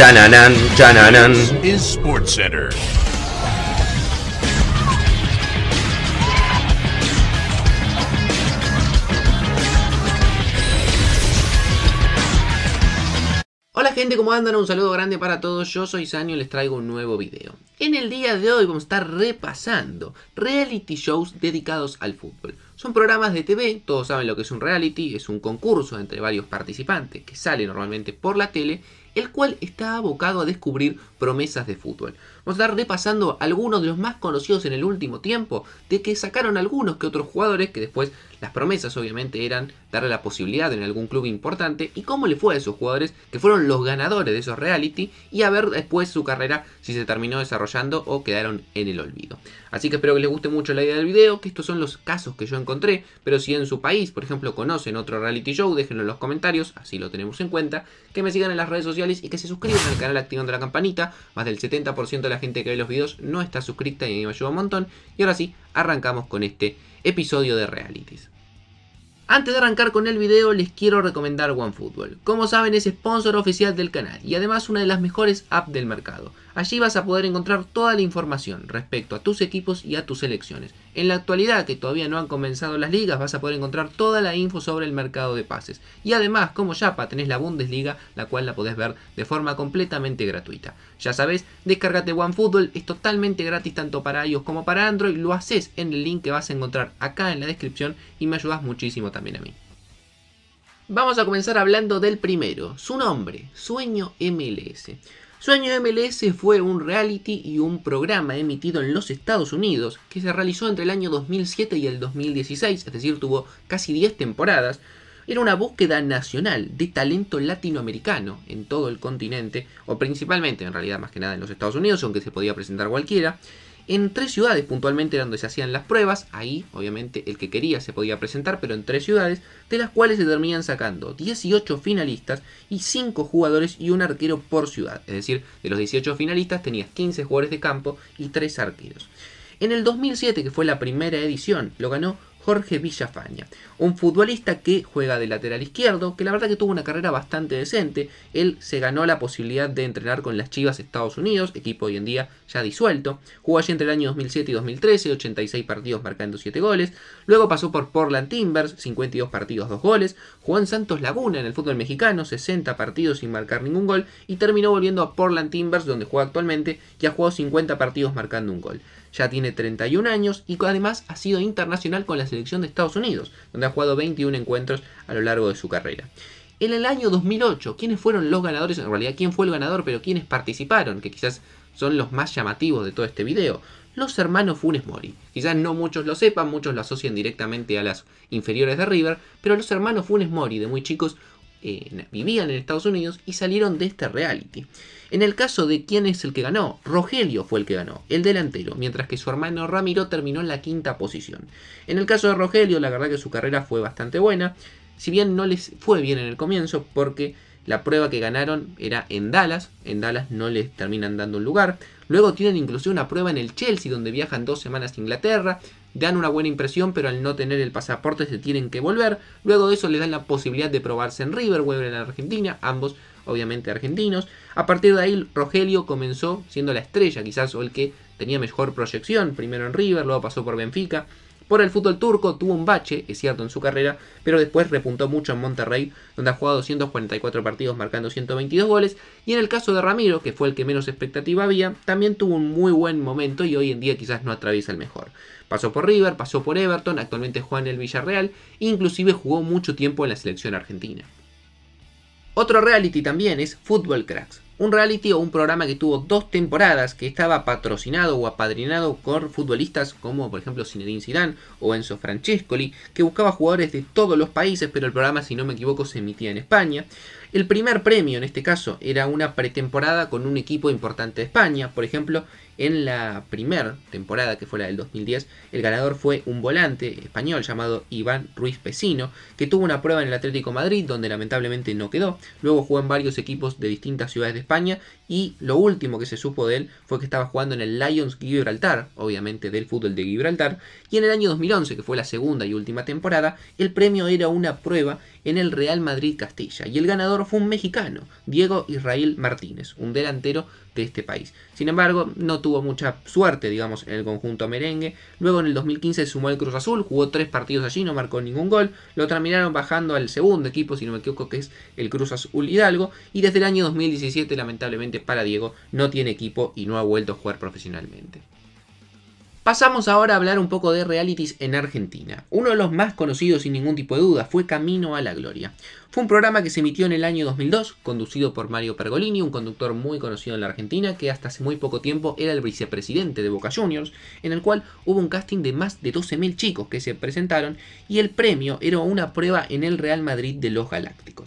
Chananan, chananan. Sports Hola gente, ¿cómo andan? Un saludo grande para todos, yo soy Sanyo y les traigo un nuevo video. En el día de hoy vamos a estar repasando reality shows dedicados al fútbol. Son programas de TV, todos saben lo que es un reality, es un concurso entre varios participantes que sale normalmente por la tele el cual está abocado a descubrir promesas de fútbol. Vamos a estar repasando algunos de los más conocidos en el último tiempo, de que sacaron algunos que otros jugadores que después las promesas obviamente eran darle la posibilidad en algún club importante y cómo le fue a esos jugadores que fueron los ganadores de esos reality y a ver después su carrera si se terminó desarrollando o quedaron en el olvido. Así que espero que les guste mucho la idea del video, que estos son los casos que yo encontré, pero si en su país, por ejemplo, conocen otro reality show, déjenlo en los comentarios, así lo tenemos en cuenta, que me sigan en las redes sociales y que se suscriban al canal activando la campanita, más del 70% de la gente que ve los videos no está suscrita y me ayuda un montón, y ahora sí, arrancamos con este episodio de realities. Antes de arrancar con el video les quiero recomendar OneFootball. Como saben es sponsor oficial del canal y además una de las mejores apps del mercado. Allí vas a poder encontrar toda la información respecto a tus equipos y a tus selecciones en la actualidad, que todavía no han comenzado las ligas, vas a poder encontrar toda la info sobre el mercado de pases. Y además, como Yapa, tenés la Bundesliga, la cual la podés ver de forma completamente gratuita. Ya sabés, descargate OneFootball, es totalmente gratis tanto para iOS como para Android. Lo haces en el link que vas a encontrar acá en la descripción y me ayudas muchísimo también a mí. Vamos a comenzar hablando del primero, su nombre, Sueño MLS. Sueño MLS fue un reality y un programa emitido en los Estados Unidos que se realizó entre el año 2007 y el 2016, es decir, tuvo casi 10 temporadas. Era una búsqueda nacional de talento latinoamericano en todo el continente, o principalmente, en realidad más que nada en los Estados Unidos, aunque se podía presentar cualquiera en tres ciudades puntualmente eran donde se hacían las pruebas, ahí obviamente el que quería se podía presentar, pero en tres ciudades, de las cuales se terminan sacando 18 finalistas y 5 jugadores y un arquero por ciudad, es decir, de los 18 finalistas tenías 15 jugadores de campo y 3 arqueros. En el 2007, que fue la primera edición, lo ganó Jorge Villafaña, un futbolista que juega de lateral izquierdo, que la verdad que tuvo una carrera bastante decente. Él se ganó la posibilidad de entrenar con las Chivas Estados Unidos, equipo hoy en día ya disuelto. Jugó allí entre el año 2007 y 2013, 86 partidos marcando 7 goles. Luego pasó por Portland Timbers, 52 partidos, 2 goles. Juan Santos Laguna en el fútbol mexicano, 60 partidos sin marcar ningún gol. Y terminó volviendo a Portland Timbers, donde juega actualmente, y ha jugado 50 partidos marcando un gol ya tiene 31 años y además ha sido internacional con la selección de Estados Unidos, donde ha jugado 21 encuentros a lo largo de su carrera. En el año 2008, ¿quiénes fueron los ganadores? En realidad, ¿quién fue el ganador? Pero ¿quiénes participaron? Que quizás son los más llamativos de todo este video. Los hermanos Funes Mori. Quizás no muchos lo sepan, muchos lo asocian directamente a las inferiores de River, pero los hermanos Funes Mori de muy chicos vivían en Estados Unidos y salieron de este reality. En el caso de quién es el que ganó, Rogelio fue el que ganó, el delantero, mientras que su hermano Ramiro terminó en la quinta posición. En el caso de Rogelio, la verdad que su carrera fue bastante buena, si bien no les fue bien en el comienzo porque la prueba que ganaron era en Dallas. En Dallas no les terminan dando un lugar. Luego tienen incluso una prueba en el Chelsea, donde viajan dos semanas a Inglaterra. Dan una buena impresión, pero al no tener el pasaporte se tienen que volver. Luego de eso le dan la posibilidad de probarse en River, vuelven a Argentina, ambos obviamente argentinos. A partir de ahí, Rogelio comenzó siendo la estrella, quizás, o el que tenía mejor proyección. Primero en River, luego pasó por Benfica, por el fútbol turco, tuvo un bache, es cierto, en su carrera, pero después repuntó mucho en Monterrey, donde ha jugado 244 partidos marcando 122 goles, y en el caso de Ramiro, que fue el que menos expectativa había, también tuvo un muy buen momento y hoy en día quizás no atraviesa el mejor. Pasó por River, pasó por Everton, actualmente juega en el Villarreal, e inclusive jugó mucho tiempo en la selección argentina. Otro reality también es Fútbol Cracks, un reality o un programa que tuvo dos temporadas, que estaba patrocinado o apadrinado por futbolistas como por ejemplo Zinedine Zidane o Enzo Francescoli, que buscaba jugadores de todos los países, pero el programa si no me equivoco se emitía en España. El primer premio en este caso era una pretemporada con un equipo importante de España, por ejemplo en la primera temporada, que fue la del 2010, el ganador fue un volante español llamado Iván Ruiz Pesino, que tuvo una prueba en el Atlético Madrid, donde lamentablemente no quedó. Luego jugó en varios equipos de distintas ciudades de España y lo último que se supo de él fue que estaba jugando en el Lions Gibraltar, obviamente del fútbol de Gibraltar, y en el año 2011, que fue la segunda y última temporada, el premio era una prueba en el Real Madrid Castilla. Y el ganador fue un mexicano, Diego Israel Martínez, un delantero de este país. Sin embargo, no tuvo mucha suerte, digamos, en el conjunto merengue. Luego en el 2015 sumó el Cruz Azul, jugó tres partidos allí, no marcó ningún gol. Lo terminaron bajando al segundo equipo, si no me equivoco, que es el Cruz Azul Hidalgo. Y desde el año 2017, lamentablemente para Diego, no tiene equipo y no ha vuelto a jugar profesionalmente. Pasamos ahora a hablar un poco de realities en Argentina. Uno de los más conocidos sin ningún tipo de duda fue Camino a la Gloria. Fue un programa que se emitió en el año 2002, conducido por Mario Pergolini, un conductor muy conocido en la Argentina que hasta hace muy poco tiempo era el vicepresidente de Boca Juniors, en el cual hubo un casting de más de 12.000 chicos que se presentaron y el premio era una prueba en el Real Madrid de los Galácticos.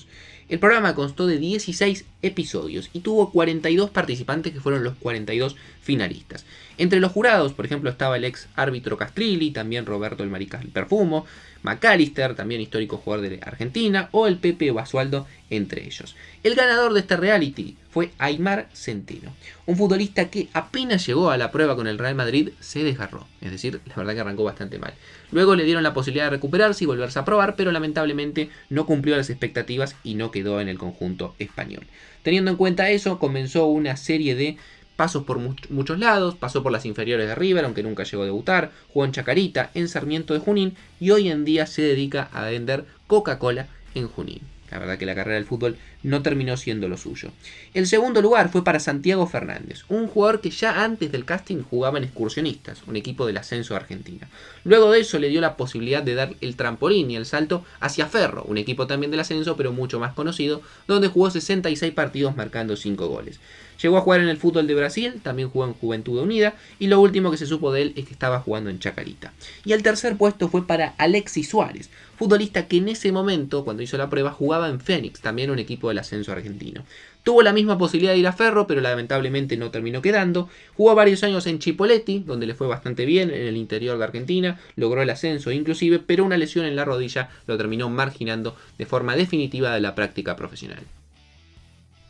El programa constó de 16 episodios y tuvo 42 participantes que fueron los 42 finalistas. Entre los jurados, por ejemplo, estaba el ex árbitro Castrilli, también Roberto el Maricas el Perfumo, McAllister, también histórico jugador de Argentina, o el Pepe Basualdo, entre ellos. El ganador de este reality fue Aymar Centeno, un futbolista que apenas llegó a la prueba con el Real Madrid se desgarró, es decir, la verdad que arrancó bastante mal. Luego le dieron la posibilidad de recuperarse y volverse a probar, pero lamentablemente no cumplió las expectativas y no quedó en el conjunto español. Teniendo en cuenta eso, comenzó una serie de pasos por muchos lados, pasó por las inferiores de River, aunque nunca llegó a debutar, jugó en Chacarita, en Sarmiento de Junín y hoy en día se dedica a vender Coca-Cola en Junín. La verdad que la carrera del fútbol no terminó siendo lo suyo. El segundo lugar fue para Santiago Fernández, un jugador que ya antes del casting jugaba en Excursionistas, un equipo del ascenso Argentina. Luego de eso le dio la posibilidad de dar el trampolín y el salto hacia Ferro, un equipo también del ascenso pero mucho más conocido, donde jugó 66 partidos marcando 5 goles. Llegó a jugar en el fútbol de Brasil, también jugó en Juventud Unida y lo último que se supo de él es que estaba jugando en Chacarita. Y el tercer puesto fue para Alexis Suárez, futbolista que en ese momento, cuando hizo la prueba, jugaba en Fénix, también un equipo de el ascenso argentino. Tuvo la misma posibilidad de ir a Ferro, pero lamentablemente no terminó quedando. Jugó varios años en Chipoletti, donde le fue bastante bien en el interior de Argentina, logró el ascenso inclusive, pero una lesión en la rodilla lo terminó marginando de forma definitiva de la práctica profesional.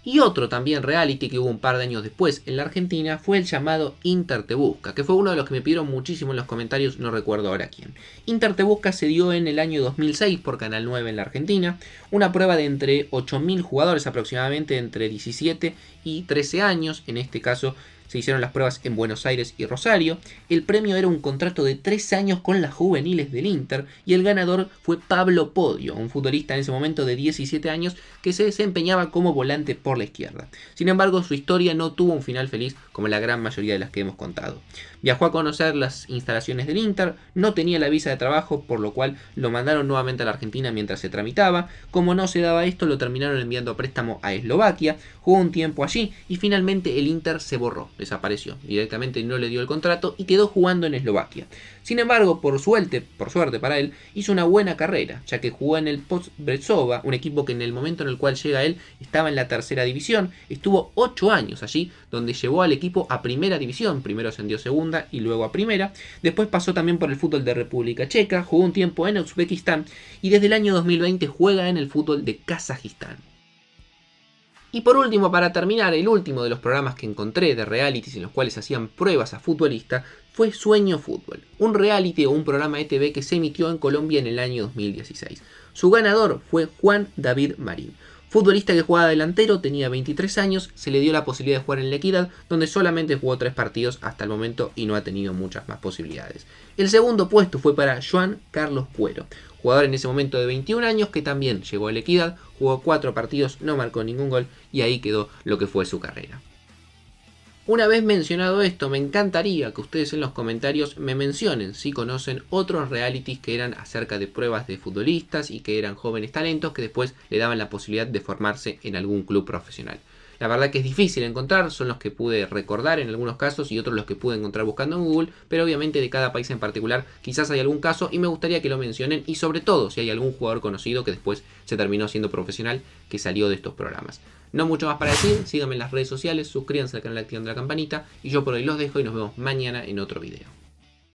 Y otro también reality que hubo un par de años después en la Argentina fue el llamado Inter Busca, que fue uno de los que me pidieron muchísimo en los comentarios, no recuerdo ahora quién. Inter Te se dio en el año 2006 por Canal 9 en la Argentina, una prueba de entre 8.000 jugadores aproximadamente entre 17 y 13 años, en este caso se hicieron las pruebas en Buenos Aires y Rosario. El premio era un contrato de tres años con las juveniles del Inter y el ganador fue Pablo Podio, un futbolista en ese momento de 17 años que se desempeñaba como volante por la izquierda. Sin embargo, su historia no tuvo un final feliz como la gran mayoría de las que hemos contado. Viajó a conocer las instalaciones del Inter, no tenía la visa de trabajo, por lo cual lo mandaron nuevamente a la Argentina mientras se tramitaba. Como no se daba esto, lo terminaron enviando a préstamo a Eslovaquia, jugó un tiempo allí y finalmente el Inter se borró desapareció. Directamente no le dio el contrato y quedó jugando en Eslovaquia. Sin embargo, por suerte, por suerte para él, hizo una buena carrera, ya que jugó en el Post un equipo que en el momento en el cual llega él estaba en la tercera división, estuvo ocho años allí, donde llevó al equipo a primera división, primero ascendió segunda y luego a primera. Después pasó también por el fútbol de República Checa, jugó un tiempo en Uzbekistán y desde el año 2020 juega en el fútbol de Kazajistán. Y por último, para terminar, el último de los programas que encontré de realities en los cuales hacían pruebas a futbolistas fue Sueño Fútbol, un reality o un programa de TV que se emitió en Colombia en el año 2016. Su ganador fue Juan David Marín. Futbolista que jugaba delantero, tenía 23 años, se le dio la posibilidad de jugar en la Equidad, donde solamente jugó 3 partidos hasta el momento y no ha tenido muchas más posibilidades. El segundo puesto fue para Juan Carlos Cuero, jugador en ese momento de 21 años que también llegó a la Equidad, jugó 4 partidos, no marcó ningún gol y ahí quedó lo que fue su carrera. Una vez mencionado esto, me encantaría que ustedes en los comentarios me mencionen si conocen otros realities que eran acerca de pruebas de futbolistas y que eran jóvenes talentos que después le daban la posibilidad de formarse en algún club profesional. La verdad que es difícil encontrar, son los que pude recordar en algunos casos y otros los que pude encontrar buscando en Google, pero obviamente de cada país en particular quizás hay algún caso y me gustaría que lo mencionen y sobre todo si hay algún jugador conocido que después se terminó siendo profesional que salió de estos programas. No mucho más para decir, síganme en las redes sociales, suscríbanse al canal de la campanita y yo por hoy los dejo y nos vemos mañana en otro video.